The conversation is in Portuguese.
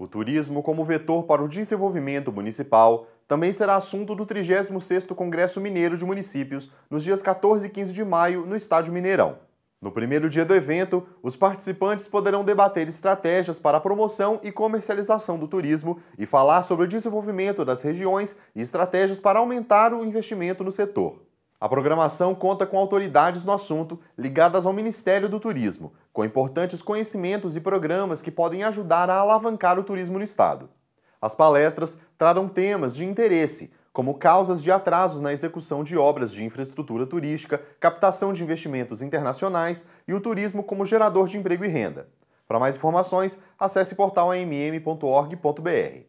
O turismo como vetor para o desenvolvimento municipal também será assunto do 36º Congresso Mineiro de Municípios nos dias 14 e 15 de maio no Estádio Mineirão. No primeiro dia do evento, os participantes poderão debater estratégias para a promoção e comercialização do turismo e falar sobre o desenvolvimento das regiões e estratégias para aumentar o investimento no setor. A programação conta com autoridades no assunto ligadas ao Ministério do Turismo, com importantes conhecimentos e programas que podem ajudar a alavancar o turismo no estado. As palestras trarão temas de interesse, como causas de atrasos na execução de obras de infraestrutura turística, captação de investimentos internacionais e o turismo como gerador de emprego e renda. Para mais informações, acesse portal amm.org.br.